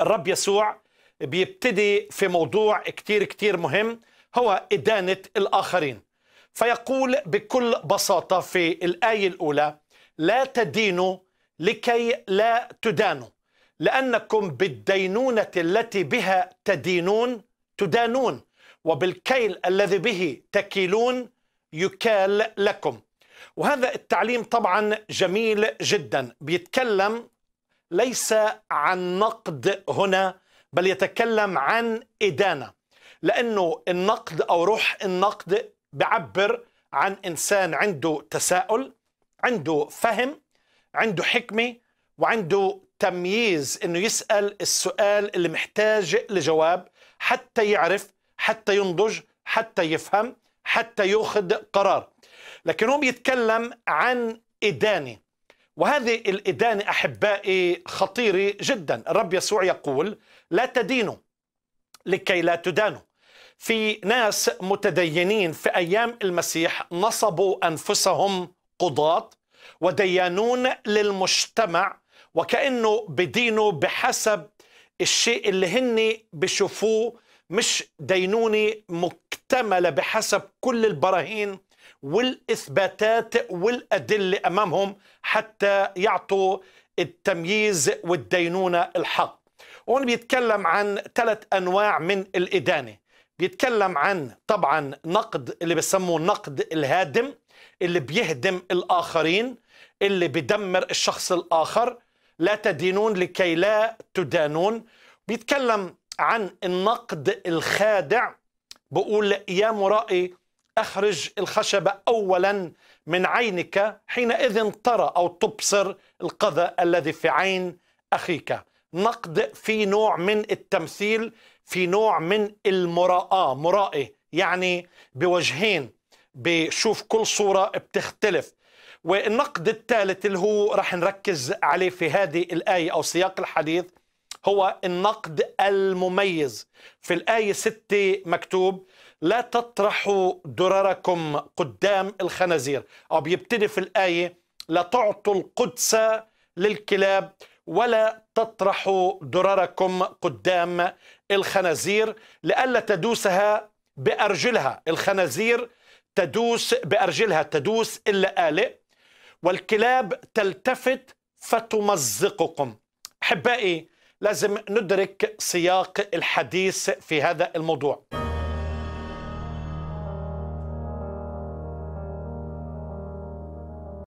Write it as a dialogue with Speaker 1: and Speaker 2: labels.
Speaker 1: الرب يسوع بيبتدي في موضوع كتير كتير مهم هو إدانة الآخرين فيقول بكل بساطة في الآية الأولى لا تدينوا لكي لا تدانوا لأنكم بالدينونة التي بها تدينون تدانون وبالكيل الذي به تكيلون يكال لكم وهذا التعليم طبعا جميل جدا بيتكلم ليس عن نقد هنا بل يتكلم عن إدانة لأنه النقد أو روح النقد بعبر عن إنسان عنده تساؤل عنده فهم عنده حكمة وعنده تمييز انه يسال السؤال اللي محتاج لجواب حتى يعرف حتى ينضج حتى يفهم حتى ياخذ قرار لكن هو بيتكلم عن ادانه وهذه الإدانة أحبائي خطيرة جدا الرب يسوع يقول لا تدينوا لكي لا تدانوا في ناس متدينين في أيام المسيح نصبوا أنفسهم قضاة وديانون للمجتمع وكأنه بدينوا بحسب الشيء اللي هن بشوفوه مش دينونة مكتملة بحسب كل البراهين والإثباتات والأدلة أمامهم حتى يعطوا التمييز والدينونة الحق هون بيتكلم عن ثلاث أنواع من الإدانة بيتكلم عن طبعا نقد اللي بسموه النقد الهادم اللي بيهدم الآخرين اللي بدمر الشخص الآخر لا تدينون لكي لا تدانون بيتكلم عن النقد الخادع بقول يا مرائي اخرج الخشب اولا من عينك حينئذ ترى او تبصر القذى الذي في عين اخيك نقد في نوع من التمثيل في نوع من المراءة مرائي يعني بوجهين بشوف كل صورة بتختلف والنقد الثالث اللي هو رح نركز عليه في هذه الآية أو سياق الحديث هو النقد المميز في الآية 6 مكتوب لا تطرحوا درركم قدام الخنازير أو بيبتدي في الآية لا تعطوا القدس للكلاب ولا تطرحوا درركم قدام الخنازير لئلا تدوسها بأرجلها الخنازير تدوس بأرجلها تدوس اللآلئ والكلاب تلتفت فتمزقكم أحبائي لازم ندرك سياق الحديث في هذا الموضوع